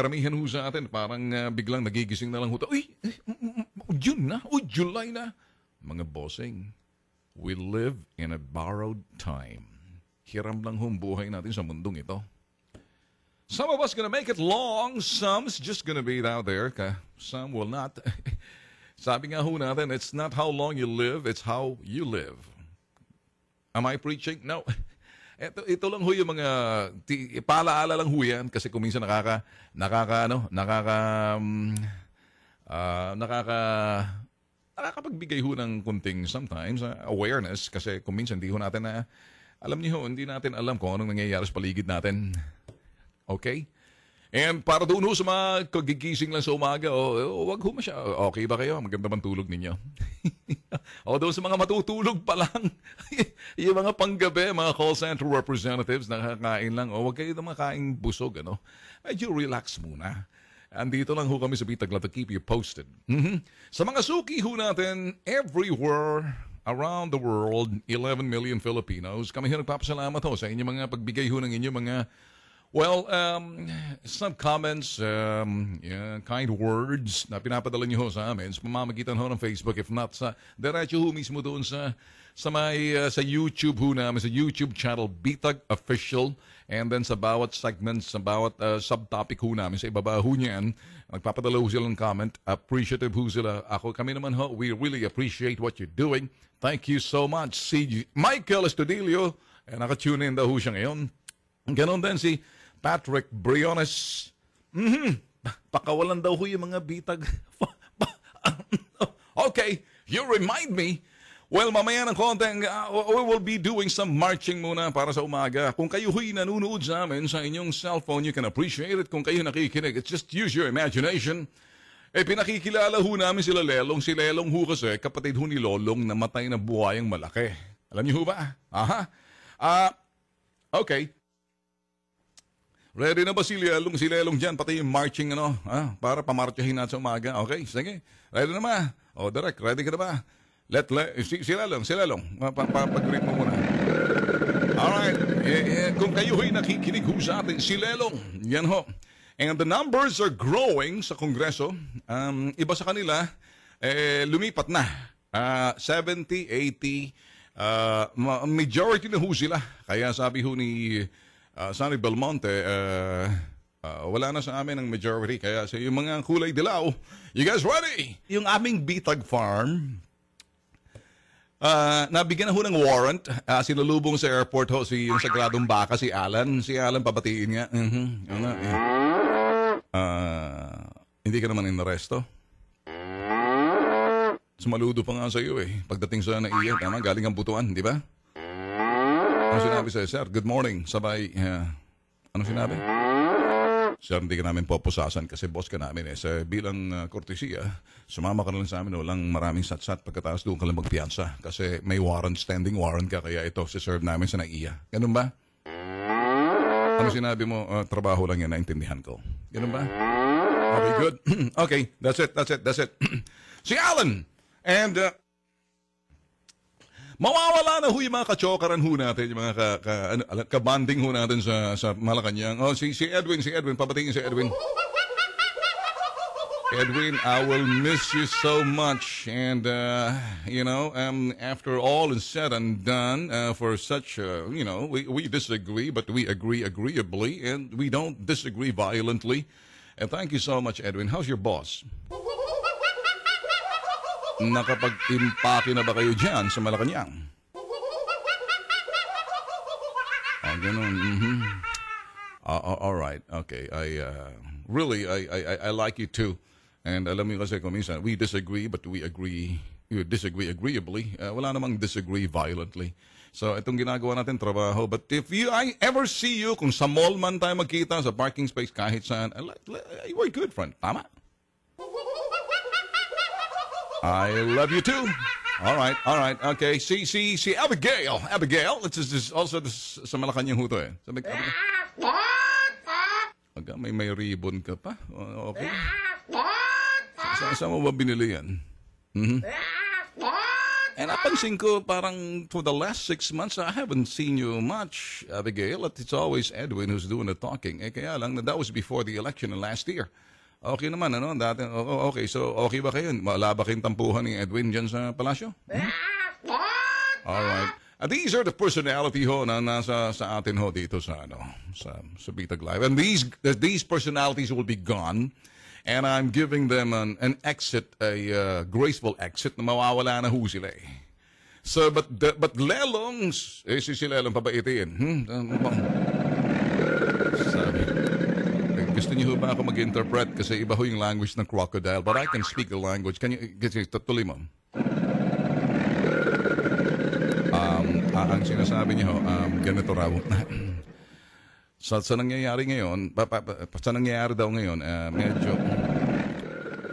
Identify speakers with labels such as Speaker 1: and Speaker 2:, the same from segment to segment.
Speaker 1: karamihan ho sa atin, parang uh, biglang nagigising na lang ho. Uy, eh, June na, uy, July na. Mga bossing, we live in a borrowed time. Hiram lang ho buhay natin sa mundong ito. Some of us gonna make it long, some's just gonna be out there, some will not. Sabi nga ho natin, it's not how long you live, it's how you live. Am I preaching? No. Ito, ito lang ho yung mga ti, paalaala lang ho yan kasi kung minsan nakaka nakaka ano, nakaka um, uh, nakaka nakakapagbigay ho ng kunting sometimes uh, awareness kasi kung minsan hindi ho natin na alam niyo ho, hindi natin alam kung anong nangyayari sa paligid natin. Okay? And para doon sa mga kagigising lang sa umaga, o oh, oh, wag ho masya. Okay ba kayo? Maganda bang tulog ninyo? o doon sa mga matutulog pa lang, yung mga panggabi, mga call center representatives, nakakain lang, o oh, wag kayo na makain busog, ano? Medyo relax muna. Andito lang ho kami sa Bitagla to keep you posted. Mm-hmm. Sa mga suki ho natin, everywhere around the world, 11 million Filipinos, kami ho nagpapasalamat ho sa inyong mga pagbigay ho ng inyong mga Well, um, some comments, um, yeah, kind words na pinapadala niyo ho sa amin sa pamamagitan ho ng Facebook. If not, sa diretso ho mismo doon sa, sa, may, uh, sa YouTube ho namin, sa YouTube channel Bitag Official. And then sa bawat segment, sa bawat uh, subtopic ho namin, sa ibaba ho niyan, nagpapadala ho sila ng comment. Appreciative ho sila. Ako, kami naman ho, we really appreciate what you're doing. Thank you so much. Si Michael Estudillo, And eh, nakatune in daw ho siya ngayon. Ganon din si Patrick Briones. Mm-hmm. Pakawalan daw ho yung mga bitag. okay, you remind me. Well, mamaya ng konting, uh, we will be doing some marching muna para sa umaga. Kung kayo huy nanunood sa amin sa inyong cellphone, you can appreciate it. Kung kayo nakikinig, it's just use your imagination. Eh, pinakikilala ho namin sila Lelong. Si Lelong ho kasi, kapatid ho ni Lolong, namatay na buhayang malaki. Alam niyo ho ba? Aha. Ah, uh, okay. Ready na ba si Lelong? Si Lelong dyan, pati yung marching ano, ah, para pamarchahin natin sa umaga. Okay, sige. Ready na ba? O, oh, direct, ready ka na ba? Let, le, si, si Lelong, si Lelong. Pag-greet mo muna. Alright, eh, eh, kung kayo ho'y nakikinig ho sa atin, si Lelong, yan ho. And the numbers are growing sa Kongreso. Um, iba sa kanila, eh, lumipat na. Uh, 70, 80, uh, majority na ho sila. Kaya sabi ho ni uh, Sonny Belmonte, uh, uh, wala na sa amin ang majority. Kaya sa so yung mga kulay dilaw, you guys ready? Yung aming Bitag Farm, Uh, nabigyan na ho ng warrant. Uh, sinulubong sa airport ho si yung sagradong baka, si Alan. Si Alan, pabatiin nga. Mm-hmm. Ano, eh. uh, hindi ka naman inaresto. Sumaludo pa nga sa iyo eh. Pagdating sa naiyan, tama, galing ang butuan, di ba? Ano sinabi sa'yo, sir? Good morning. Sabay, uh, eh, ano sinabi? Sir, hindi ka namin popusasan kasi boss ka namin eh. Sir, bilang uh, kortesiya, sumama ka na lang sa amin. Walang maraming satsat pagkatapos doon ka lang magpiyansa. Kasi may warrant, standing warrant ka. Kaya ito, serve namin sa naiya. Ganun ba? Ano sinabi mo? Uh, trabaho lang yan, naintindihan ko. Ganun ba? Okay, good. okay, that's it, that's it, that's it. si Alan! And uh, Mawawala na ho mga kachokaran ho natin, yung mga ka, ka, ano, kabanding ho natin sa, sa Malacanang. Oh, si, si Edwin, si Edwin, papatingin si Edwin. Edwin, I will miss you so much. And, uh, you know, um, after all is said and done, uh, for such, uh, you know, we, we disagree, but we agree agreeably, and we don't disagree violently. And thank you so much, Edwin. How's your boss? Nakapagtimpake na ba kayo dyan sa Malacanang? Ah, ganun. Mm-hmm. Uh, uh, all right. Okay. I uh, really I, I I like you too. And alam mo kasi kung minsan, we disagree but we agree you disagree agreeably. Uh, wala namang disagree violently. So itong ginagawa natin trabaho. But if you I ever see you kung sa mall man tayo magkita sa parking space kahit saan, I uh, like, I, we're good friend. Tama? I love you too. All right, all right, okay. See, see, see, Abigail, Abigail, this is, this also this, sa Malacanang ho to eh. Sabi, Aga, may may ribbon ka pa. Oh, okay. Sa, saan mo ba binili yan? Mm-hmm. And napansin ko parang for the last six months, I haven't seen you much, Abigail. It's always Edwin who's doing the talking. Eh, kaya lang, that was before the election last year. Okay naman, ano? Dati, okay, so okay ba kayo? Wala ba kayong tampuhan ni Edwin dyan sa palasyo? Hmm? right. And these are the personality ho na nasa sa atin ho dito sa ano sa, sa Bitag Live. And these these personalities will be gone and I'm giving them an, an exit, a uh, graceful exit na mawawala na ho sila eh. So, but, the, but Lelongs, eh, si, si Lelong pabaitin. Hmm? Um, um, gusto niyo ba ako mag-interpret? Kasi iba ho yung language ng crocodile. But I can speak the language. Can you, get tuloy mo. Um, ah, ang sinasabi niyo, um, ganito raw. sa, sa nangyayari ngayon, pa, pa, pa, sa nangyayari daw ngayon, uh, medyo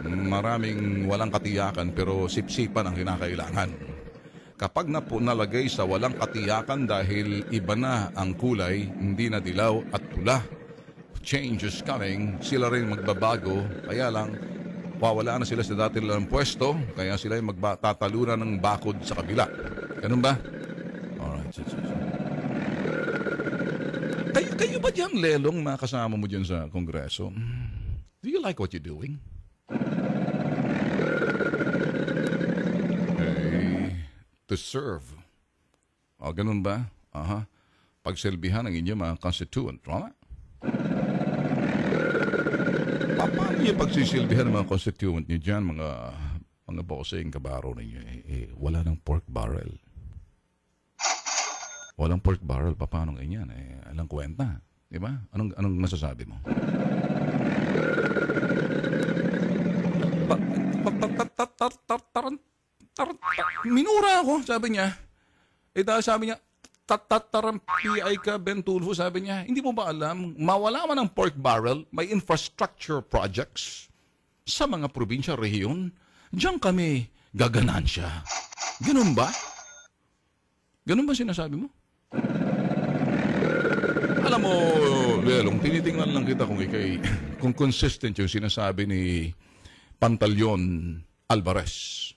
Speaker 1: maraming walang katiyakan pero sipsipan ang kinakailangan kapag na po nalagay sa walang katiyakan dahil iba na ang kulay, hindi na dilaw at pula change is coming, sila rin magbabago. Kaya lang, wawala na sila sa dati nilang pwesto, kaya sila ay magtatalunan ng bakod sa kabila. Ganun ba? Alright. So, so, so. Kayo, kayo ba dyan, Lelong, na kasama mo dyan sa Kongreso? Hmm. Do you like what you're doing? Okay. To serve. O, ah, ganun ba? Aha. Pagselbihan huh Pagsilbihan ng inyong mga constituent. Tama? Right? yung pagsisilbihan ng mga constituent niyo dyan, mga mga bossing kabaro ninyo, eh, eh, wala ng pork barrel. Walang pork barrel, paano ganyan? Eh, alang kwenta. Di ba? Anong, anong masasabi mo? Minura ako, sabi niya. Eh, sabi niya, tatataram PI ka, Ben Tulfo, sabi niya, hindi mo ba alam, mawala man ang pork barrel, may infrastructure projects sa mga probinsya, rehiyon, diyan kami siya. Ganun ba? Ganun ba sinasabi mo? Alam mo, Lelong, tinitingnan lang kita kung ikay, kung consistent yung sinasabi ni Pantalyon Alvarez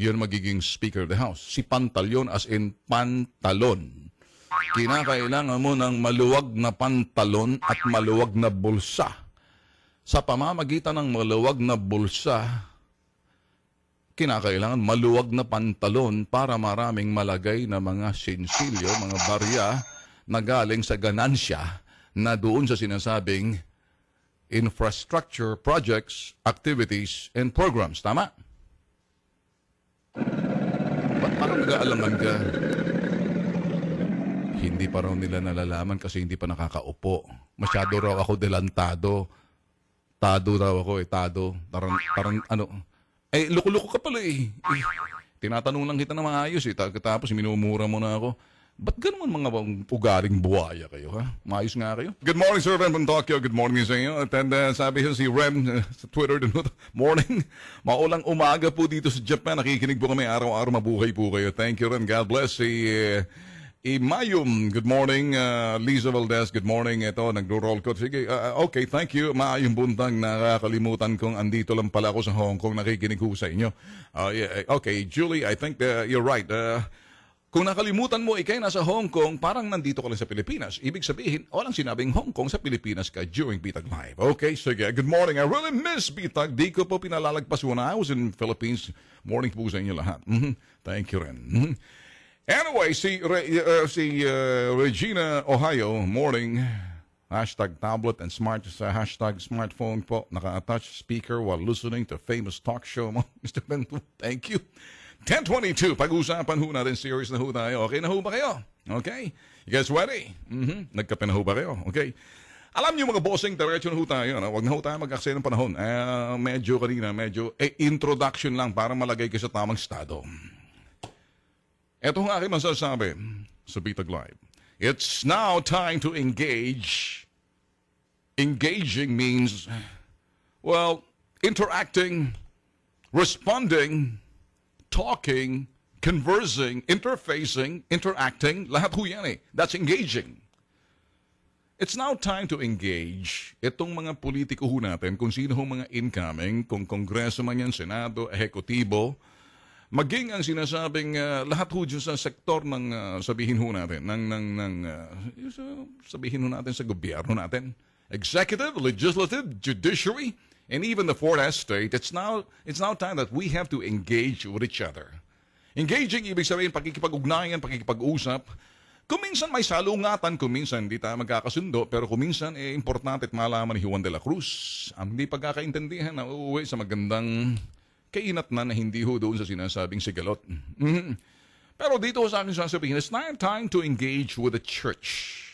Speaker 1: yun magiging Speaker of the House. Si Pantalyon as in pantalon. Kinakailangan mo ng maluwag na pantalon at maluwag na bulsa. Sa pamamagitan ng maluwag na bulsa, kinakailangan maluwag na pantalon para maraming malagay na mga sinsilyo, mga barya na galing sa ganansya na doon sa sinasabing infrastructure projects, activities, and programs. Tama? nag-aalangan ka. hindi pa raw nila nalalaman kasi hindi pa nakakaupo. Masyado raw ako delantado. Tado raw ako eh, tado. Parang, parang ano. Eh, loko-loko ka pala eh. eh tinatanong lang kita na maayos eh. Tapos minumura mo na ako. Ba't ganun mga ugaring buwaya kayo, ha? Maayos nga kayo. Good morning, Sir Ren from Tokyo. Good morning sa inyo. At uh, sabi ko si Rem uh, sa Twitter din Morning. Maulang umaga po dito sa Japan. Nakikinig po kami araw-araw. Mabuhay po kayo. Thank you, Ren. God bless. Si... Uh, Imayum, good morning. Uh, Liza Valdez, good morning. Ito, nagro-roll ko. Sige, uh, uh, okay, thank you. Maayong buntang nakakalimutan kong andito lang pala ako sa Hong Kong. Nakikinig ko sa inyo. Uh, yeah, okay, Julie, I think uh, you're right. Uh, kung nakalimutan mo, ikay nasa Hong Kong, parang nandito ka lang sa Pilipinas. Ibig sabihin, walang sinabing Hong Kong sa Pilipinas ka during Bitag Live. Okay, sige. Good morning. I really miss Bitag. Di ko po pinalalagpas when I was in Philippines. Morning po sa inyo lahat. Mm-hmm. Thank you rin. Mm-hmm. Anyway, si, Re, uh, si uh, Regina Ohio, morning. Hashtag tablet and smart sa hashtag smartphone po. Naka-attach speaker while listening to famous talk show mo. Mr. Bento, thank you. 1022, pag-usapan ho natin, serious na ho tayo. Okay na ho ba kayo? Okay? You guys ready? Mm-hmm. Nagkape na ho ba kayo? Okay. Alam niyo mga bossing, diretso na ho tayo. Ano? Huwag na ho tayo mag-aksaya ng panahon. Uh, medyo kanina, medyo eh, introduction lang para malagay kayo sa tamang estado. Ito ang aking masasabi sa Bitag Live. It's now time to engage. Engaging means, well, interacting, responding, talking, conversing, interfacing, interacting, lahat ho yan eh. That's engaging. It's now time to engage itong mga politiko ho natin, kung sino ho mga incoming, kung kongreso man yan, senado, ehekutibo, maging ang sinasabing uh, lahat ho dyan sa sektor ng uh, sabihin ho natin, ng, ng, ng uh, sabihin ho natin sa gobyerno natin, executive, legislative, judiciary, and even the Fort S State, it's now, it's now time that we have to engage with each other. Engaging, ibig sabihin, pakikipag-ugnayan, pakikipag-usap. Kuminsan may salungatan, kuminsan hindi tayo magkakasundo, pero kuminsan eh, importante at malaman ni Juan de la Cruz ang hindi pagkakaintindihan na uuwi sa magandang kainat na na hindi ho doon sa sinasabing sigalot. Mm-hmm. Pero dito sa akin sasabihin, it's not time to engage with the church.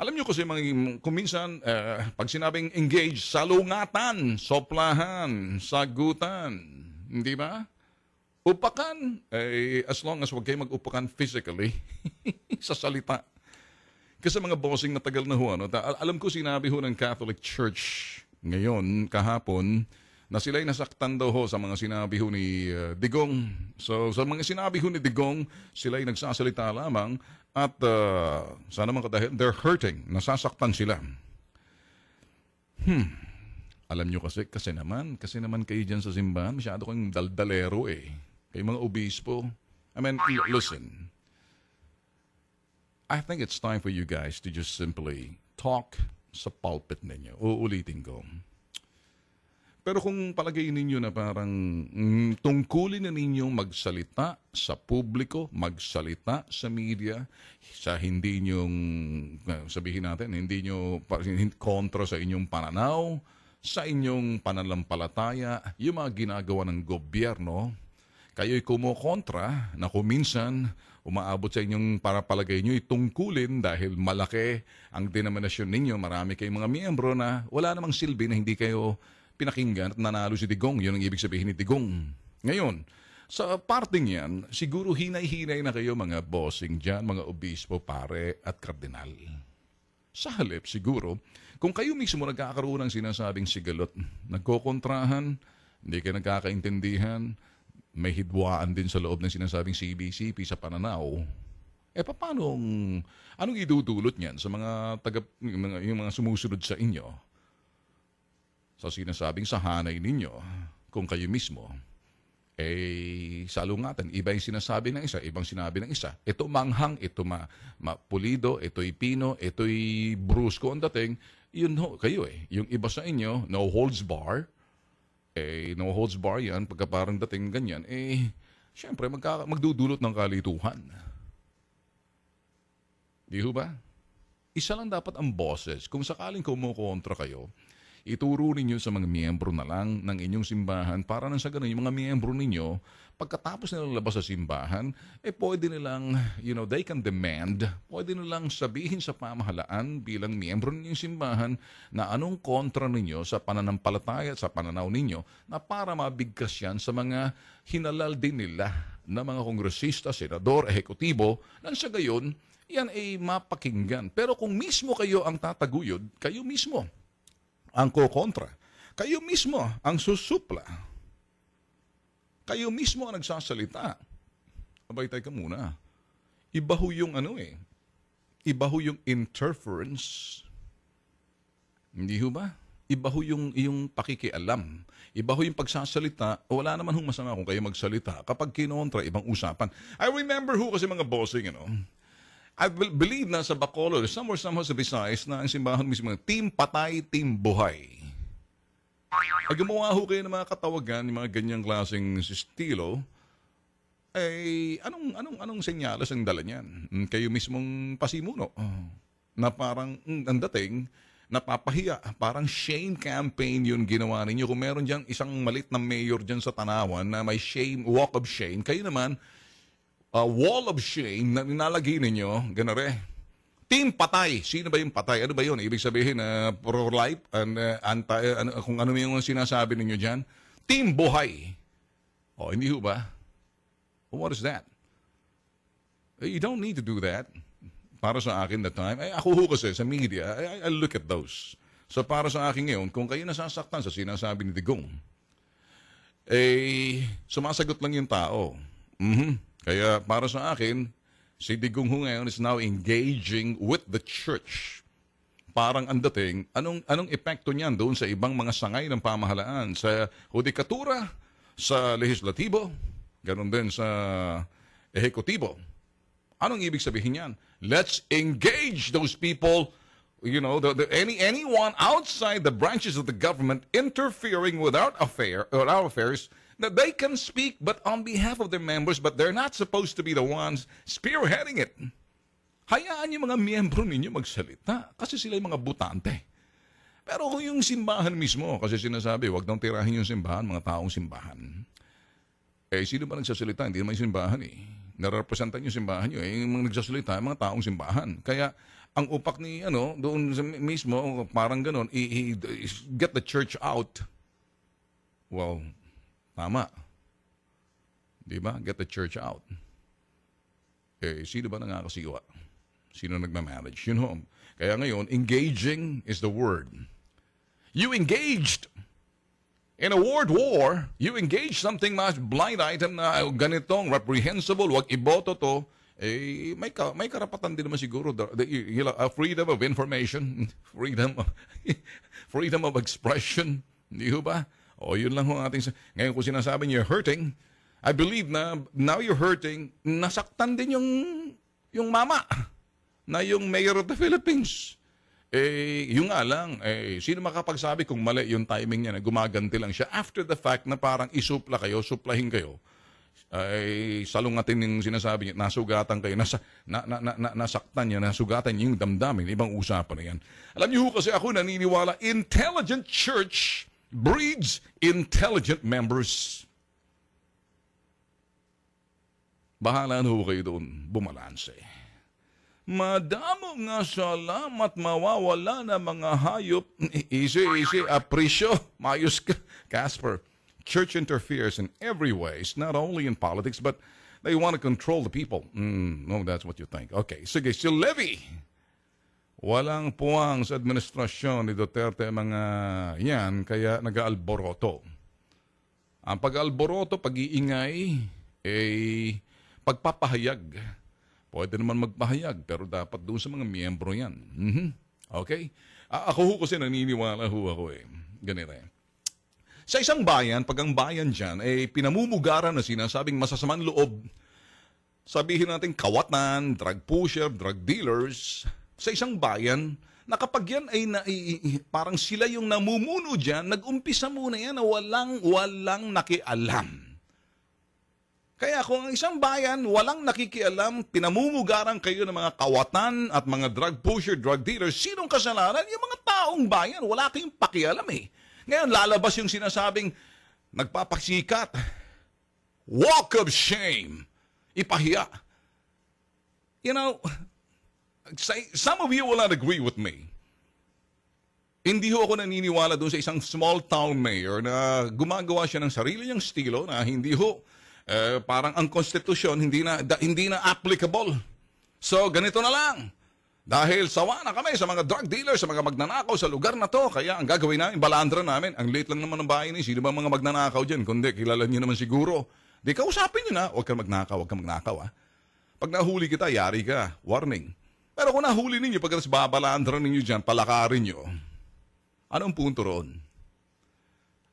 Speaker 1: Alam nyo kasi mga minsan, uh, pag sinabing engage, salungatan, soplahan, sagutan, hindi ba? Upakan, eh, as long as huwag kayo mag-upakan physically sa salita. Kasi mga bossing na tagal na ho, ano, ta- alam ko sinabi ho ng Catholic Church ngayon, kahapon, na sila'y nasaktan daw ho sa mga sinabi ho ni uh, Digong. So sa mga sinabi ho ni Digong, sila'y nagsasalita lamang at uh, sana mga kadahil, they're hurting, nasasaktan sila. Hmm, alam nyo kasi, kasi naman, kasi naman kayo dyan sa simbahan, masyado kayong daldalero eh. Kayo mga obispo. I mean, listen, I think it's time for you guys to just simply talk sa pulpit ninyo. Uulitin ko. Pero kung palagay ninyo na parang mm, tungkulin na ninyong magsalita sa publiko, magsalita sa media, sa hindi nyong, ah, sabihin natin, hindi nyo kontra sa inyong pananaw, sa inyong panalampalataya, yung mga ginagawa ng gobyerno, kayo'y kumukontra na minsan umaabot sa inyong para palagay nyo itungkulin dahil malaki ang denominasyon ninyo. Marami kayong mga miyembro na wala namang silbi na hindi kayo pinakinggan at nanalo si Digong. Yun ang ibig sabihin ni Digong. Ngayon, sa parting yan, siguro hinay-hinay na kayo mga bossing dyan, mga obispo, pare at kardinal. Sa halip, siguro, kung kayo mismo nagkakaroon ng sinasabing sigalot, nagkokontrahan, hindi kayo nagkakaintindihan, may hidwaan din sa loob ng sinasabing CBCP sa pananaw, eh paano, anong idudulot niyan sa mga, taga, mga, yung mga sumusunod sa inyo? sa sinasabing sahanay ninyo kung kayo mismo eh salungatan. Iba yung sinasabi ng isa, ibang sinabi ng isa. Ito manghang, ito ma, mapulido, ito'y pino, ito ay brusko ang dating. Yun ho, kayo eh. Yung iba sa inyo, no holds bar, eh no holds bar yan, pagka parang dating ganyan, eh syempre magka, magdudulot ng kalituhan. Di ba? Isa lang dapat ang bosses. Kung sakaling kumukontra kayo, ituro ninyo sa mga miyembro na lang ng inyong simbahan para nang sa ganun, yung mga miyembro ninyo, pagkatapos nilang labas sa simbahan, eh pwede nilang, you know, they can demand, pwede nilang sabihin sa pamahalaan bilang miyembro ninyong simbahan na anong kontra ninyo sa pananampalataya at sa pananaw ninyo na para mabigkas yan sa mga hinalal din nila na mga kongresista, senador, ehekutibo, nang sa gayon, yan ay mapakinggan. Pero kung mismo kayo ang tataguyod, kayo mismo ang kukontra. Kayo mismo ang susupla. Kayo mismo ang nagsasalita. Abay, tayo ka muna. Iba ho yung ano eh. Iba ho yung interference. Hindi ho ba? Iba ho yung, yung pakikialam. Iba ho yung pagsasalita. Wala naman hong masama kung kayo magsalita. Kapag kinontra, ibang usapan. I remember ho kasi mga bossing, ano, you know, I believe na sa Bacolod, somewhere somehow sa Visayas, na ang simbahan mismo, team patay, team buhay. Pag gumawa ho kayo ng mga katawagan, ng mga ganyang klaseng estilo, ay anong anong anong senyales ang dala niyan? Hmm, kayo mismong pasimuno na parang hmm, ang dating napapahiya. Parang shame campaign yun ginawa ninyo. Kung meron diyang isang malit na mayor diyan sa Tanawan na may shame, walk of shame, kayo naman, uh, wall of shame na nilalagay ninyo, ganare, team patay. Sino ba yung patay? Ano ba yun? Ibig sabihin, uh, pro-life, and, uh, anti, uh, kung ano yung sinasabi ninyo diyan. Team buhay. oh, hindi ho ba? What is that? Eh, you don't need to do that. Para sa akin that time, ay, eh, ako ho kasi sa media, I, I look at those. So para sa akin ngayon, kung kayo nasasaktan sa sinasabi ni Digong, eh, sumasagot lang yung tao. Mm-hmm. Kaya para sa akin, si Digong Ho ngayon is now engaging with the church. Parang ang dating, anong, anong epekto niyan doon sa ibang mga sangay ng pamahalaan? Sa hudikatura, sa lehislatibo, ganun din sa ehekutibo. Anong ibig sabihin niyan? Let's engage those people you know, the, the, any anyone outside the branches of the government interfering with our affair, or our affairs Now, they can speak but on behalf of their members but they're not supposed to be the ones spearheading it. Hayaan yung mga miyembro ninyo magsalita kasi sila yung mga butante. Pero kung yung simbahan mismo, kasi sinasabi, huwag nang tirahin yung simbahan, mga taong simbahan. Eh, sino ba nagsasalita? Hindi naman yung simbahan eh. Nararepresentan yung simbahan nyo. Eh, yung mga nagsasalita, mga taong simbahan. Kaya, ang upak ni, ano, doon mismo, parang ganun, i- i- get the church out. Well, Tama. Di ba? Get the church out. Eh, sino ba nangakasiwa? Sino nagma nagmamarriage? You know? Kaya ngayon, engaging is the word. You engaged in a world war, you engaged something much blind item na ganitong reprehensible, wag iboto to, eh, may, ka, may karapatan din naman siguro. The, the, uh, freedom of information, freedom of, freedom of expression, di ba? O oh, yun lang ho ang ating... Ngayon kung sinasabi niyo, hurting, I believe na now you're hurting, nasaktan din yung, yung mama na yung mayor of the Philippines. Eh, yung nga lang, eh, sino makapagsabi kung mali yung timing niya na gumaganti lang siya after the fact na parang isupla kayo, suplahin kayo ay salungatin yung sinasabi niya, nasugatan kayo, nasa, na, na, na, na, nasaktan niya, nasugatan niya yung damdamin. Ibang usapan na yan. Alam niyo kasi ako naniniwala, intelligent church breeds intelligent members. Bahala na ho kayo doon, bumalanse. Madamo nga salamat mawawala na mga hayop. Easy, easy, apresyo, mayos ka. Casper, church interferes in every way. It's not only in politics, but they want to control the people. Mm, no, that's what you think. Okay, sige, si Levy. Walang puwang sa administrasyon ni Duterte mga yan, kaya nag-aalboroto. Ang pag-alboroto, pag-iingay, ay eh, pagpapahayag. Pwede naman magpahayag, pero dapat doon sa mga miyembro yan. Mm-hmm. Okay? A- ako ho kasi naniniwala ho ako eh. Ganito eh. Sa isang bayan, pag ang bayan dyan, ay eh, pinamumugaran na sinasabing masasamang loob. Sabihin natin kawatan, drug pusher, drug dealers, sa isang bayan na kapag yan ay na, parang sila yung namumuno dyan, nag-umpisa muna yan na walang, walang nakialam. Kaya kung ang isang bayan walang nakikialam, pinamumugaran kayo ng mga kawatan at mga drug pusher, drug dealer, sinong kasalanan? Yung mga taong bayan, wala kayong pakialam eh. Ngayon, lalabas yung sinasabing nagpapasikat, walk of shame, ipahiya. You know, say, some of you will not agree with me. Hindi ho ako naniniwala doon sa isang small town mayor na gumagawa siya ng sarili niyang estilo na hindi ho eh, parang ang konstitusyon hindi na da, hindi na applicable. So ganito na lang. Dahil sawa na kami sa mga drug dealers, sa mga magnanakaw sa lugar na to. Kaya ang gagawin namin, balandra namin. Ang late lang naman ng bahay ni. Sino ba mga magnanakaw dyan? Kundi, kilala niyo naman siguro. Di kausapin niyo na. Huwag kang magnakaw, huwag kang magnakaw ha. Pag nahuli kita, yari ka. Warning. Pero kung nahuli ninyo, pagkatapos babalandran ninyo dyan, palakarin nyo, anong punto roon?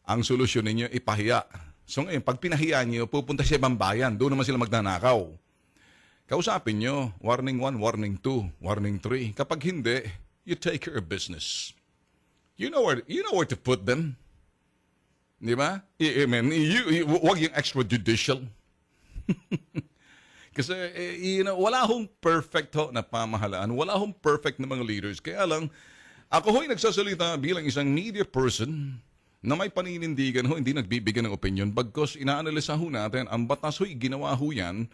Speaker 1: Ang solusyon ninyo, ipahiya. So ngayon, pag pinahiya nyo, pupunta sa ibang bayan, doon naman sila magnanakaw. Kausapin nyo, warning 1, warning 2, warning 3. Kapag hindi, you take care of business. You know where, you know where to put them. Di ba? I, I mean, you, you, wag yung extrajudicial. Kasi eh, you know, wala hong perfect ho na pamahalaan, wala hong perfect na mga leaders. Kaya lang, ako ho'y nagsasalita bilang isang media person na may paninindigan ho, hindi nagbibigay ng opinion bagkos inaanalisa ho natin, ang batas ho'y ginawa ho yan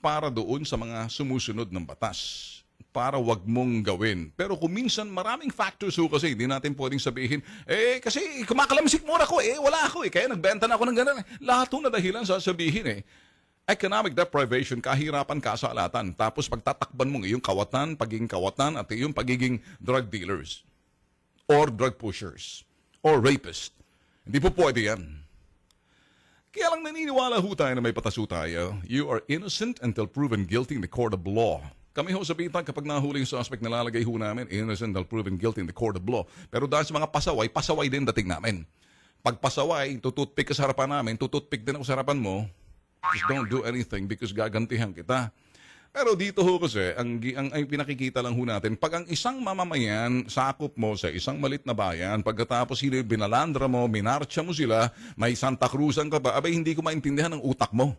Speaker 1: para doon sa mga sumusunod ng batas para wag mong gawin. Pero kung minsan maraming factors ho kasi hindi natin pwedeng sabihin, eh kasi kumakalamsik mura ko, eh wala ako eh, kaya nagbenta na ako ng ganun. Lahat ho na dahilan sasabihin eh economic deprivation, kahirapan, kasalatan. Tapos pagtatakban mong iyong kawatan, pagiging kawatan, at iyong pagiging drug dealers or drug pushers or rapist. Hindi po pwede yan. Kaya lang naniniwala ho tayo na may pataso tayo. You are innocent until proven guilty in the court of law. Kami ho sa bitag, kapag nahuli yung suspect, nalalagay ho namin, innocent until proven guilty in the court of law. Pero dahil sa mga pasaway, pasaway din dating namin. Pag pasaway, tututpik ka sa harapan namin, tututpik din ako sa harapan mo, Just don't do anything because gagantihan kita. Pero dito ho kasi, ang, ang, ang pinakikita lang ho natin, pag ang isang mamamayan sakop mo sa isang malit na bayan, pagkatapos sila binalandra mo, minarcha mo sila, may Santa Cruzan ka pa, abay hindi ko maintindihan ang utak mo.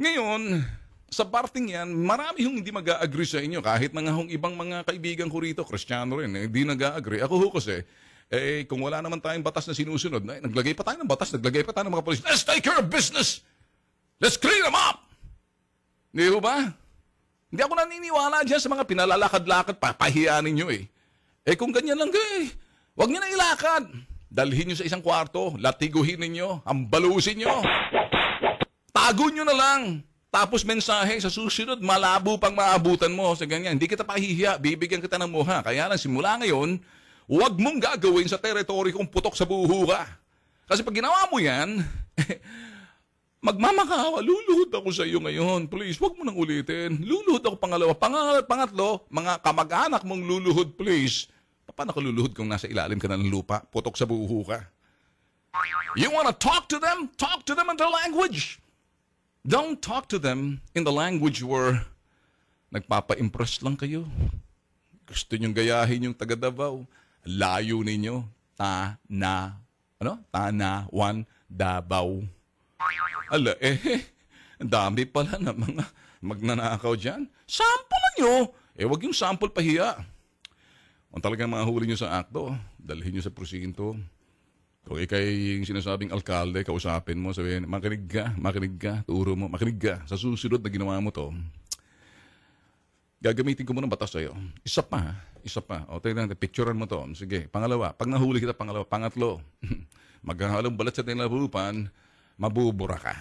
Speaker 1: Ngayon, sa parting yan, marami hong hindi mag-agree sa inyo kahit mga hong ibang mga kaibigan ko rito, kristyano rin, hindi eh, nag-agree. Ako ho kasi, eh, kung wala naman tayong batas na sinusunod, eh, naglagay pa tayo ng batas, naglagay pa tayo ng mga polis. Let's take care of business! Let's clean them up! Hindi ba? Hindi ako naniniwala dyan sa mga pinalalakad-lakad. Papahiya ninyo eh. Eh kung ganyan lang eh, huwag nyo na ilakad. Dalhin nyo sa isang kwarto, latiguhin ninyo, ambalusin nyo. Tago nyo na lang. Tapos mensahe, sa susunod, malabo pang maabutan mo sa ganyan. Hindi kita pahihiya, bibigyan kita ng muha. Kaya lang, simula ngayon, Huwag mong gagawin sa teritoryo kung putok sa buho ka. Kasi pag ginawa mo yan, magmamakawa, luluhod ako sa iyo ngayon. Please, huwag mo nang ulitin. Luluhod ako pangalawa. Pangal pangatlo, mga kamag-anak mong luluhod, please. Paano ka luluhod kung nasa ilalim ka ng lupa? Putok sa buho ka. You want to talk to them? Talk to them in their language. Don't talk to them in the language where nagpapa-impress lang kayo. Gusto nyong gayahin yung taga Davao. Layo ninyo. Ta Tana. Ano? Tanawan. Dabaw. Ala, eh. dami pala na mga magnanakaw diyan. Sample niyo. Eh, wag yung sample pahiya. Kung talagang mahuli niyo sa akto, dalhin niyo sa prosinto. Kung ikay yung sinasabing alkalde, kausapin mo, sabihin, makinig ka, makinig ka, turo mo, makinig ka. Sa susunod na ginawa mo to, gagamitin ko muna batas sa'yo. Oh, isa pa, isa pa. O, tingnan natin, picturean mo to. Sige, pangalawa. Pag nahuli kita, pangalawa. Pangatlo, maghahalong balat sa tinabupan, mabubura ka.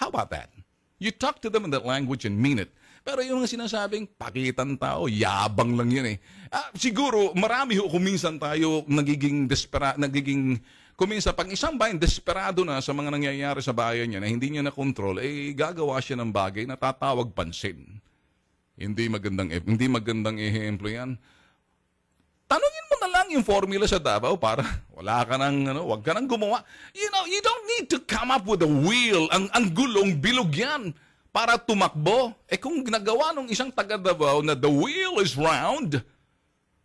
Speaker 1: How about that? You talk to them in that language and mean it. Pero yung mga sinasabing, pakitan tao, yabang lang yun eh. Ah, siguro, marami ho kuminsan tayo nagiging despera, nagiging kuminsan pag isang bayan desperado na sa mga nangyayari sa bayan niya na hindi niya na control, eh gagawa siya ng bagay na tatawag pansin. Hindi magandang, e, hindi magandang i-employ yan. Tanungin mo na lang yung formula sa Davao para wala ka nang, ano, wag ka nang gumawa. You know, you don't need to come up with a wheel. Ang, ang gulong bilog yan para tumakbo. Eh kung ginagawa ng isang taga Davao na the wheel is round,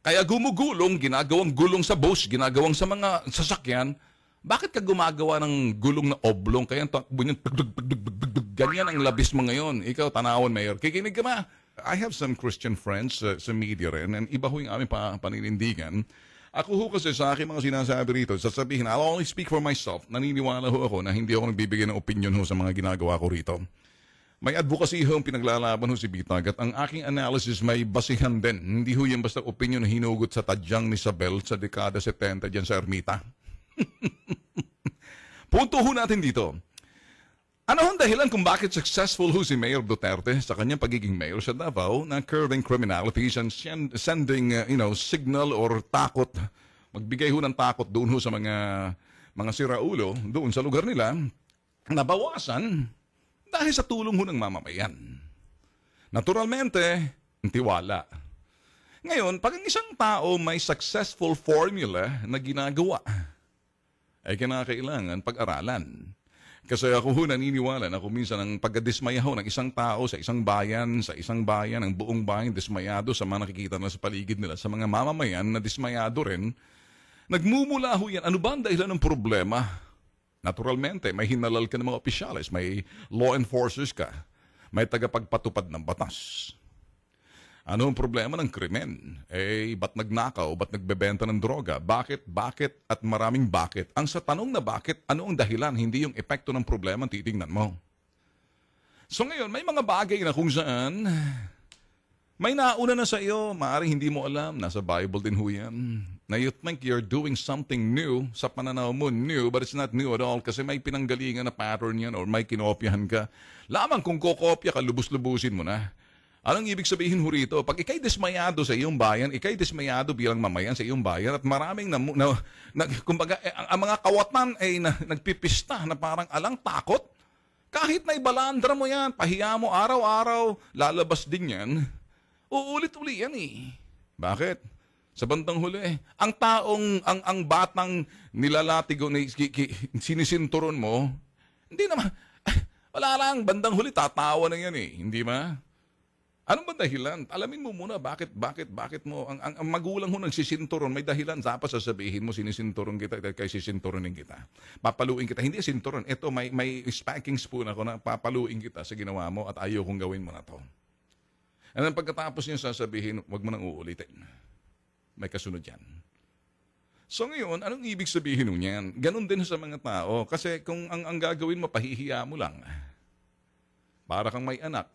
Speaker 1: kaya gumugulong, ginagawang gulong sa bus, ginagawang sa mga sasakyan, bakit ka gumagawa ng gulong na oblong? Kaya ang takbo niyan, ganyan ang labis mo ngayon. Ikaw, tanawon, Mayor. Kikinig ka ma. I have some Christian friends uh, sa media rin, and iba ho yung aming pa paninindigan. Ako ho kasi sa akin mga sinasabi rito, sasabihin, I'll only speak for myself. Naniniwala ho ako na hindi ako nagbibigay ng opinion ho sa mga ginagawa ko rito. May advocacy ho ang pinaglalaban ho si Bitag at ang aking analysis may basihan din. Hindi ho yan basta opinion na hinugot sa tadyang ni Isabel sa dekada 70 dyan sa Ermita. Punto ho natin dito. Ano ang dahilan kung bakit successful ho si Mayor Duterte sa kanyang pagiging mayor sa Davao na curbing criminality and sending, uh, you know, signal or takot, magbigay ho ng takot doon ho sa mga mga siraulo doon sa lugar nila, nabawasan dahil sa tulong ho ng mamamayan. Naturalmente, tiwala. Ngayon, pag ang isang tao may successful formula na ginagawa, ay kinakailangan pag-aralan kasi ako ho naniniwala na kung minsan ang pagkadismaya ho ng isang tao sa isang bayan, sa isang bayan, ang buong bayan dismayado sa mga nakikita na sa paligid nila, sa mga mamamayan na dismayado rin, nagmumula ho yan. Ano ba ang dahilan ng problema? Naturalmente, may hinalal ka ng mga opisyalis, may law enforcers ka, may tagapagpatupad ng batas. Ano ang problema ng krimen? Eh, ba't nagnakaw? Ba't nagbebenta ng droga? Bakit? Bakit? At maraming bakit. Ang sa tanong na bakit, ano ang dahilan? Hindi yung epekto ng problema ang titingnan mo. So ngayon, may mga bagay na kung saan may nauna na sa iyo, maaaring hindi mo alam, nasa Bible din ho yan, na you think you're doing something new sa pananaw mo, new, but it's not new at all kasi may pinanggalingan na pattern yan or may kinopyahan ka. Lamang kung kokopya ka, lubos-lubusin mo na. Anong ibig sabihin ho rito? Pag ikay dismayado sa iyong bayan, ikay dismayado bilang mamayan sa iyong bayan at maraming na, na, na kumbaga, eh, ang, ang mga kawatan ay na, nagpipista na parang alang takot. Kahit na ibalandra mo yan, pahiya mo araw-araw, lalabas din yan, uulit-uli yan eh. Bakit? Sa bandang huli, ang taong, ang, ang batang nilalatigo, ni, ki, ki, sinisinturon mo, hindi naman, wala lang, bandang huli, tatawa na yan eh. Hindi ba? Anong ba dahilan? Alamin mo muna bakit, bakit, bakit mo. Ang, ang, ang magulang mo nagsisinturon, may dahilan. Dapat sasabihin mo, sinisinturon kita kay sisinturonin kita. Papaluin kita. Hindi sinturon. Ito, may, may spanking spoon ako na papaluin kita sa ginawa mo at ayaw kong gawin mo na to. At ang pagkatapos niya sasabihin, wag mo nang uulitin. May kasunod yan. So ngayon, anong ibig sabihin nun yan? Ganon din sa mga tao. Kasi kung ang, ang gagawin mo, pahihiya mo lang. Para kang may anak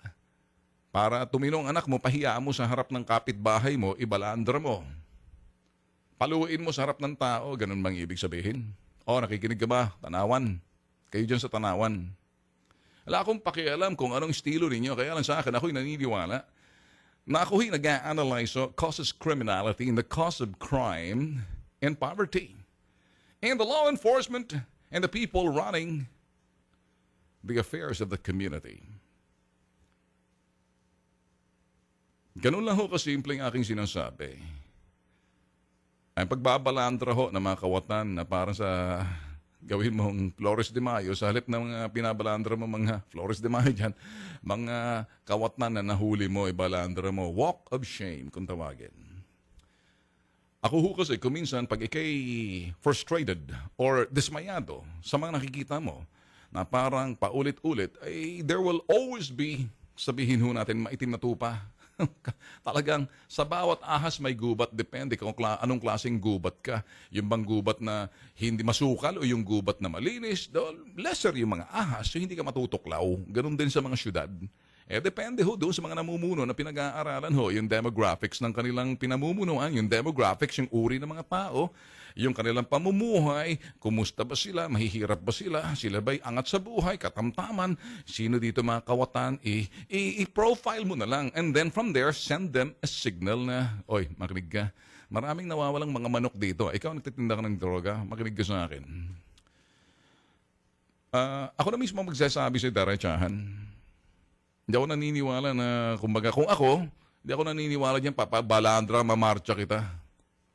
Speaker 1: para tuminong anak mo, pahiya mo sa harap ng kapitbahay mo, ibalandra mo. Paluin mo sa harap ng tao, ganun bang ibig sabihin? O, oh, nakikinig ka ba? Tanawan. Kayo dyan sa tanawan. Wala akong pakialam kung anong estilo ninyo, kaya lang sa akin, ako'y naniniwala na ako'y nag-analyze so causes criminality and the cause of crime and poverty. And the law enforcement and the people running the affairs of the community. Ganun lang ho kasimple ang aking sinasabi. Ang pagbabalandra ho ng mga kawatan na para sa gawin mong Flores de Mayo, sa halip ng mga pinabalandra mo mga Flores de Mayo dyan, mga kawatan na nahuli mo, ibalandra mo, walk of shame kung tawagin. Ako ho kasi kuminsan pag ikay frustrated or dismayado sa mga nakikita mo na parang paulit-ulit, ay there will always be, sabihin ho natin, maitim na tupa Talagang sa bawat ahas may gubat. Depende kung kla- anong klaseng gubat ka. Yung bang gubat na hindi masukal o yung gubat na malinis. Lesser yung mga ahas, so hindi ka matutuklaw. Ganun din sa mga syudad. Eh, depende ho doon sa mga namumuno na pinag-aaralan ho, yung demographics ng kanilang pinamumunuan, yung demographics, yung uri ng mga tao yung kanilang pamumuhay, kumusta ba sila, mahihirap ba sila, sila ba'y angat sa buhay, katamtaman, sino dito mga kawatan, i-profile mo na lang. And then from there, send them a signal na, oy, makinig ka, maraming nawawalang mga manok dito. Ikaw nagtitinda ka ng droga, makinig ka sa akin. Uh, ako na mismo magsasabi sa daratsahan. Hindi ako naniniwala na, kumbaga, kung ako, hindi ako naniniwala diyan, papabalandra, mamarcha kita.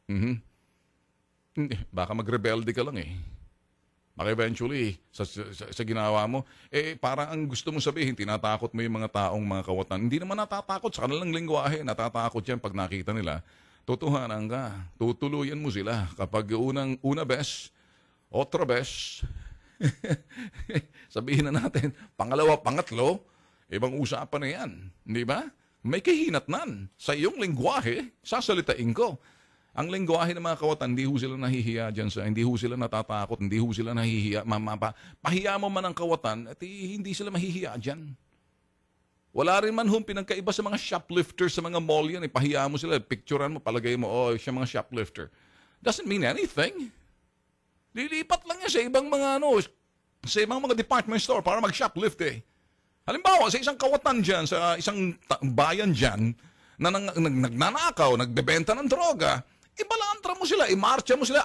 Speaker 1: Mm-hmm baka magrebelde ka lang eh. Baka eventually, sa, sa, sa ginawa mo, eh parang ang gusto mong sabihin, tinatakot mo yung mga taong mga kawatan. Hindi naman natatakot sa kanilang lingwahe. Natatakot yan pag nakita nila. Tutuhanan ka. Tutuluyan mo sila. Kapag unang, una bes, otra bes, sabihin na natin, pangalawa, pangatlo, ibang usapan na yan. Di ba? May kahinatnan sa iyong lingwahe, sasalitain ko. Ang lengguwahe ng mga kawatan, hindi ho sila nahihiya dyan sa, hindi ho sila natatakot, hindi ho sila nahihiya. Mamapa, pahiya mo man ang kawatan, at eh, hindi sila mahihiya dyan. Wala rin man hong pinagkaiba sa mga shoplifter sa mga mall yan. Ipahiya eh. mo sila, picturean mo, palagay mo, oh, siya mga shoplifter. Doesn't mean anything. Lilipat lang yan sa ibang mga ano, sa ibang mga department store para mag-shoplift eh. Halimbawa, sa isang kawatan dyan, sa isang bayan dyan, na nag nagnanakaw, nagbebenta ng droga, ibalaantra mo sila, imarcha mo sila,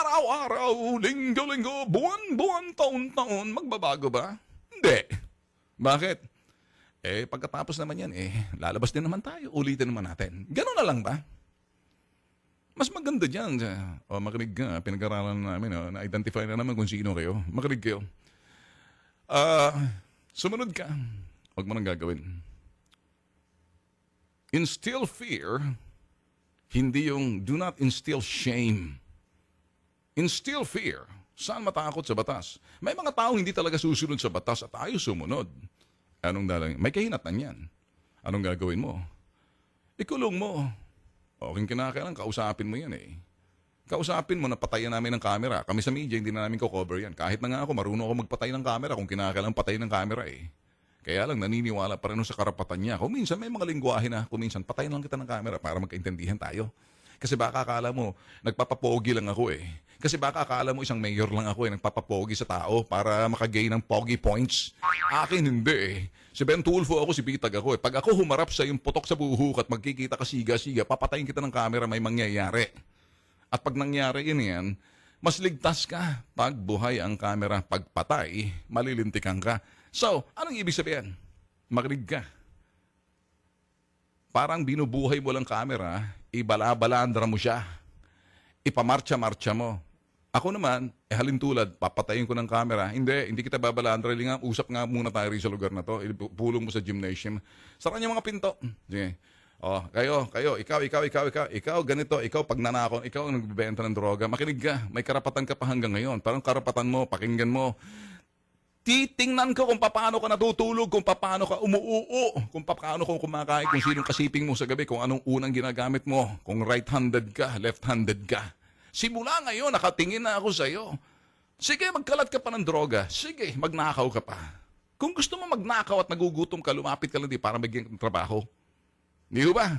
Speaker 1: araw-araw, linggo-linggo, buwan-buwan, taon-taon, magbabago ba? Hindi. Bakit? Eh, pagkatapos naman yan, eh, lalabas din naman tayo, ulitin naman natin. Ganun na lang ba? Mas maganda dyan. O, oh, makinig ka, pinag-aralan namin, o, oh, na-identify na naman kung sino kayo. Makinig kayo. Ah, uh, sumunod ka. Huwag mo nang gagawin. Instill fear hindi yung do not instill shame. Instill fear. Saan matakot sa batas? May mga tao hindi talaga susunod sa batas at ayaw sumunod. Anong dalang? May kahinatan yan. Anong gagawin mo? Ikulong mo. O kung kinakailan, kausapin mo yan eh. Kausapin mo, na patayin namin ng camera. Kami sa media, hindi na namin ko-cover yan. Kahit na nga ako, marunong ako magpatay ng camera kung kinakailan patay ng camera eh. Kaya lang naniniwala pa rin sa karapatan niya. Kung minsan may mga lingwahe na, kung minsan patayin lang kita ng camera para magkaintindihan tayo. Kasi baka akala mo, nagpapapogi lang ako eh. Kasi baka akala mo isang mayor lang ako eh, nagpapapogi sa tao para makagay ng pogi points. Akin hindi eh. Si Ben Tulfo ako, si Bitag ako eh. Pag ako humarap sa yung putok sa buhok at magkikita ka siga-siga, papatayin kita ng camera, may mangyayari. At pag nangyari yun yan, mas ligtas ka. Pag buhay ang camera, pag patay, malilintikan ka. So, anong ibig sabihin? Makinig ka. Parang binubuhay mo lang camera, ibalabalandra mo siya, ipamarcha-marcha mo. Ako naman, eh, halintulad, papatayin ko ng camera. Hindi, hindi kita babalandra. Nga, usap nga muna tayo sa lugar na to. Pulong mo sa gymnasium. Sara niyo mga pinto. Sige. Oh, kayo, kayo, ikaw, ikaw, ikaw, ikaw, ikaw, ganito, ikaw, pag nanakon, ikaw ang nagbebenta ng droga, makinig ka, may karapatan ka pa hanggang ngayon. Parang karapatan mo, pakinggan mo, titingnan ko kung paano ka natutulog, kung paano ka umuuo, kung paano ka kumakain, kung sinong kasiping mo sa gabi, kung anong unang ginagamit mo, kung right-handed ka, left-handed ka. Simula ngayon, nakatingin na ako sa iyo. Sige, magkalat ka pa ng droga. Sige, magnakaw ka pa. Kung gusto mo magnakaw at nagugutom ka, lumapit ka lang di para magiging trabaho. Hindi ba?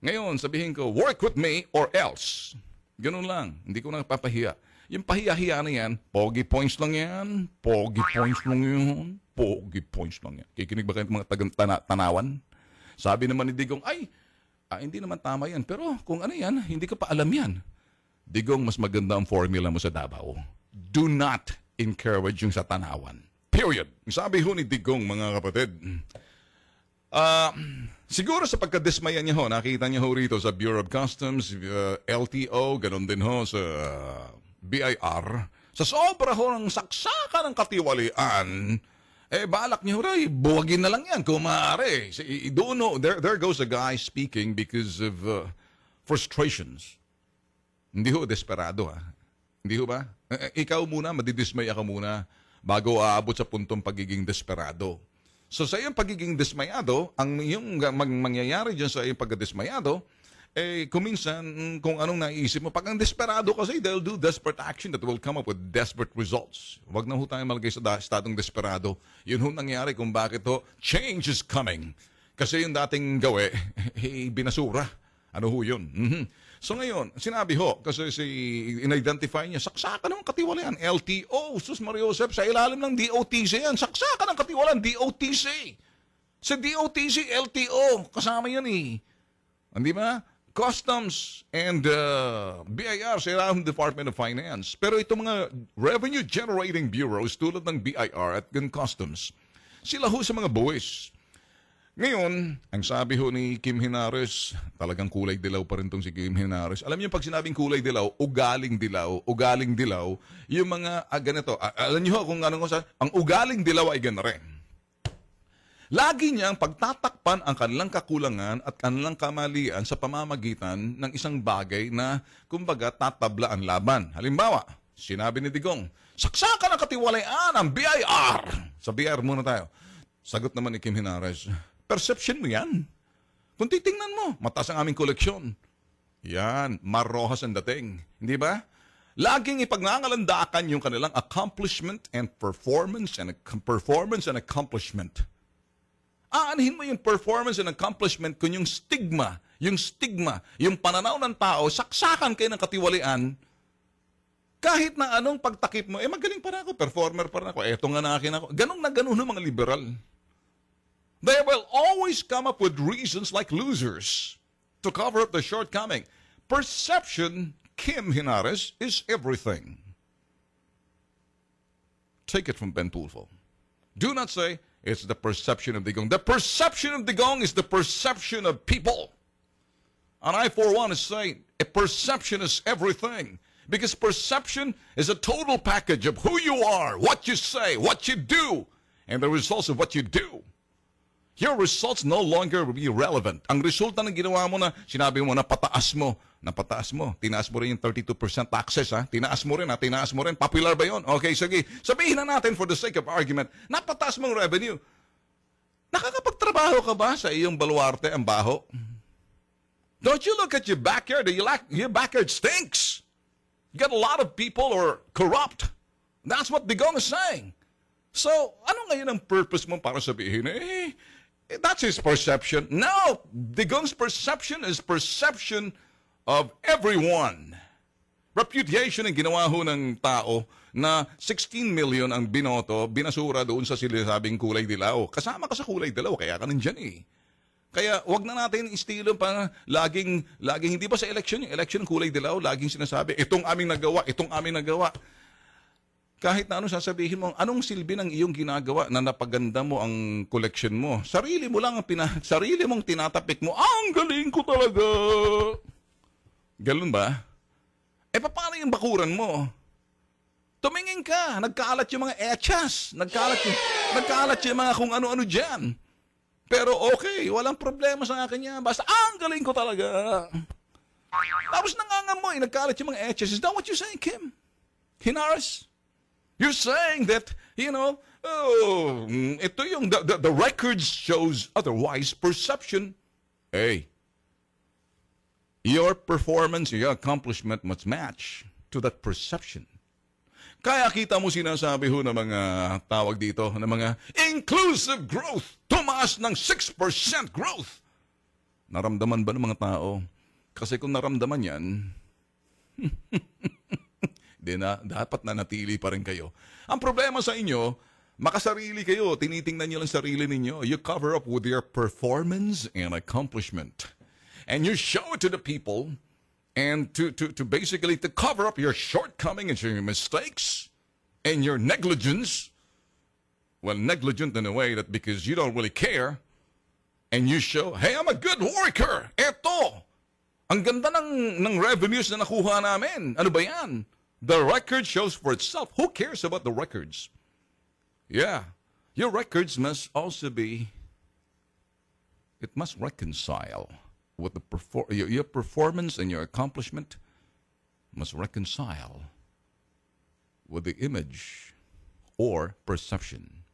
Speaker 1: Ngayon, sabihin ko, work with me or else. Ganun lang. Hindi ko na papahiya. Yung pahiya-hiya na yan, pogi points lang yan, pogi points lang yun, pogi points lang yan. Kikinig ba kayo mga tagang -tana tanawan? Sabi naman ni Digong, ay, ah, hindi naman tama yan. Pero kung ano yan, hindi ka pa alam yan. Digong, mas maganda ang formula mo sa Davao. Do not encourage yung sa tanawan. Period. Sabi ho ni Digong, mga kapatid, Uh, siguro sa pagkadismayan niya ho, nakita niya ho rito sa Bureau of Customs, uh, LTO, ganun din ho sa BIR, sa sobra ho ng saksaka ng katiwalian, eh balak niyo ray, buwagin na lang yan Kumare, si, I there, there goes a guy speaking because of uh, frustrations. Hindi ho, desperado ha. Ah. Hindi ho ba? E, ikaw muna, madidismay ako muna bago aabot sa puntong pagiging desperado. So sa iyong pagiging desmayado, ang iyong mangyayari dyan sa iyong pagdesmayado, eh, kuminsan, mm, kung anong naiisip mo. Pag ang desperado kasi, they'll do desperate action that will come up with desperate results. Huwag na ho tayo malagay sa estadong desperado. Yun ho nangyari kung bakit ho, change is coming. Kasi yung dating gawe, eh, binasura. Ano ho yun? Mm-hmm. So ngayon, sinabi ho, kasi si, in-identify niya, saksakan ng katiwalayan, LTO, Sus Mario Joseph, sa ilalim ng DOTC yan, saksakan ng katiwalayan, DOTC. Sa DOTC, LTO, kasama yan eh. Hindi ba? Customs and uh, BIR sa ilalim Department of Finance. Pero itong mga revenue-generating bureaus tulad ng BIR at ng Customs, sila ho sa mga buwis. Ngayon, ang sabi ho ni Kim Hinares, talagang kulay dilaw pa rin tong si Kim Hinares. Alam niyo, pag sinabing kulay dilaw, ugaling dilaw, ugaling dilaw, yung mga, ah, ganito, ah, alam niyo ho kung ano ko sa, ang ugaling dilaw ay ganare. Lagi niyang pagtatakpan ang kanilang kakulangan at kanilang kamalian sa pamamagitan ng isang bagay na kumbaga tatabla ang laban. Halimbawa, sinabi ni Digong, saksakan ang katiwalaan ang BIR. Sa BIR muna tayo. Sagot naman ni Kim Hinares, perception mo yan. Kung titingnan mo, mataas ang aming koleksyon. Yan, marohas ang dating. Hindi ba? Laging ipagngangalandakan yung kanilang accomplishment and performance and performance and accomplishment aanhin mo yung performance and accomplishment kung yung stigma, yung stigma, yung pananaw ng tao, saksakan kayo ng katiwalian, kahit na anong pagtakip mo, eh magaling pa ako, performer pa na ako, eto nga na akin ako. Ganong na ganun ng mga liberal. They will always come up with reasons like losers to cover up the shortcoming. Perception, Kim Hinares, is everything. Take it from Ben Pulfo. Do not say, It's the perception of the gong. The perception of the gong is the perception of people. And I, for one, say a perception is everything. Because perception is a total package of who you are, what you say, what you do, and the results of what you do. Your results no longer will be relevant. Ang resulta ng ginawa mo na, sinabi mo na pataas mo, napataas mo. Tinaas mo rin yung 32% taxes, ha? Tinaas mo rin, ha? Tinaas mo rin. Popular ba yon? Okay, sige. Sabihin na natin for the sake of argument, napataas mong revenue. Nakakapagtrabaho ka ba sa iyong baluarte ang baho? Don't you look at your backyard? You lack, your backyard stinks. You got a lot of people who are corrupt. That's what Digong is saying. So, ano ngayon ang purpose mo para sabihin? Eh, eh that's his perception. No, Digong's perception is perception of everyone. Repudiation ang ginawa ho ng tao na 16 million ang binoto, binasura doon sa sinasabing kulay dilaw. Kasama ka sa kulay dilaw, kaya ka nandyan eh. Kaya wag na natin estilo pa laging, laging hindi pa sa election yung eh. election kulay dilaw, laging sinasabi, itong aming nagawa, itong aming nagawa. Kahit na ano sasabihin mo, anong silbi ng iyong ginagawa na napaganda mo ang collection mo? Sarili mo lang ang pina, sarili mong tinatapik mo. Ang galing ko talaga! Ganun ba? Eh, paano yung bakuran mo? Tumingin ka, nagkaalat yung mga etchas, nagkaalat yung, nagkaalat yung mga kung ano-ano dyan. Pero okay, walang problema sa akin yan. Basta, ah, ang galing ko talaga. Tapos nangangamoy, nagkaalat yung mga etches. Is that what you're saying, Kim? Hinaras? You're saying that, you know, oh, mm, ito yung, the, the, the record shows otherwise perception. Hey, Your performance, your accomplishment must match to that perception. Kaya kita mo sinasabi ho ng mga tawag dito, ng mga inclusive growth, tumaas ng 6% growth. Naramdaman ba ng mga tao? Kasi kung naramdaman yan, di na, dapat na natili pa rin kayo. Ang problema sa inyo, makasarili kayo, tinitingnan niyo lang sarili ninyo. You cover up with your performance and accomplishment. and you show it to the people and to, to, to basically to cover up your shortcomings and your mistakes and your negligence. Well, negligent in a way that because you don't really care and you show, hey, I'm a good worker. Eto, ang ganda ng, ng revenues na nakuha namin. Ano ba yan? The record shows for itself. Who cares about the records? Yeah. Your records must also be, it must reconcile. with the perfor- your, your performance and your accomplishment must reconcile with the image or perception.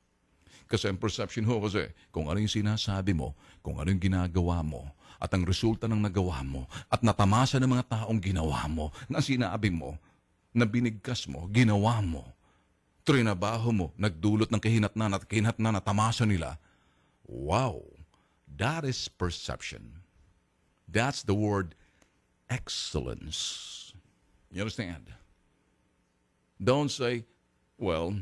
Speaker 1: Kasi ang perception ho kasi kung ano yung sinasabi mo, kung ano yung ginagawa mo, at ang resulta ng nagawa mo, at natamasa ng mga taong ginawa mo, na sinabi mo, na binigkas mo, ginawa mo, trinabaho mo, nagdulot ng kahinatnan at kahinatnan na tamasa nila, wow, that is perception. That's the word excellence. You understand? Don't say, well,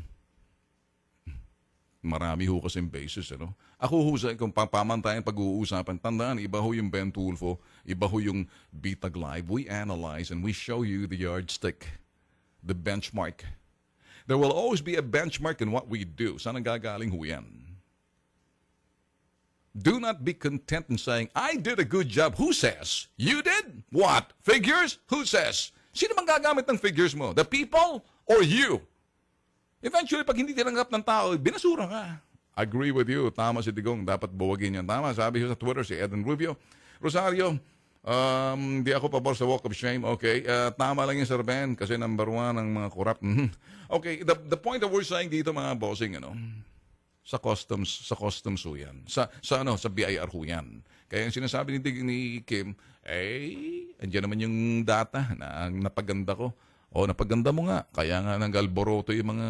Speaker 1: marami ho kasing basis, ano? Ako ho, sa, kung papamantayan pag-uusapan, tandaan, iba ho yung Ben Tulfo, iba ho yung Bitag Live. We analyze and we show you the yardstick, the benchmark. There will always be a benchmark in what we do. Saan ang gagaling ho yan? Do not be content in saying, I did a good job. Who says? You did? What? Figures? Who says? Sino bang gagamit ng figures mo? The people or you? Eventually, pag hindi tinanggap ng tao, binasura ka. Agree with you. Tama si Digong. Dapat buwagin yan. Tama. Sabi ko sa Twitter si Eden Rubio. Rosario, Um, di ako pabor sa walk of shame. Okay, uh, tama lang yung Sir Ben kasi number one ang mga corrupt. okay, the, the point that we're saying dito mga bossing, ano, you know, sa customs sa customs ho yan. Sa sa ano sa BIR ho yan. Kaya ang sinasabi ni, ni Kim, eh andiyan naman yung data na napaganda ko. O oh, napaganda mo nga. Kaya nga nang galboroto yung mga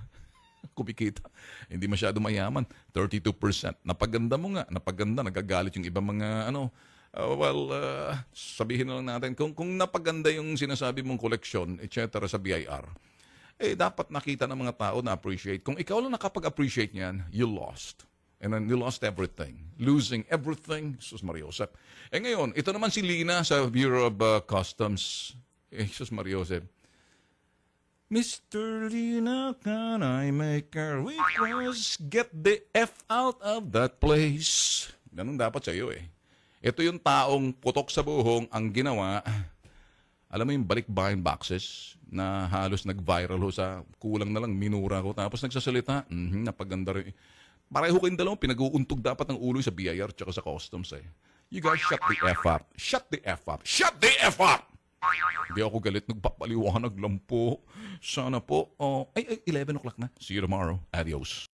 Speaker 1: kumikita. Hindi masyado mayaman. 32%. Napaganda mo nga. Napaganda. Nagagalit yung ibang mga ano. Uh, well, uh, sabihin na lang natin. Kung, kung napaganda yung sinasabi mong koleksyon, etc. sa BIR, eh dapat nakita ng mga tao na appreciate. Kung ikaw lang nakapag-appreciate niyan, you lost. And then you lost everything. Losing everything, Jesus Maria Josep. Eh ngayon, ito naman si Lina sa Bureau of uh, Customs. Eh, Jesus Maria Josep. Mr. Lina, can I make a request? Get the F out of that place. Ganun dapat sa eh. Ito yung taong putok sa buhong ang ginawa alam mo yung balikbayan boxes na halos nag-viral ho sa kulang na lang minura ko tapos nagsasalita mm-hmm, napaganda rin pareho kayong dalawang pinag-uuntog dapat ng ulo sa BIR tsaka sa customs eh you guys shut the F up shut the F up shut the F up hindi ako galit nagpapaliwanag lang po sana po oh, ay, ay 11 o'clock na see you tomorrow adios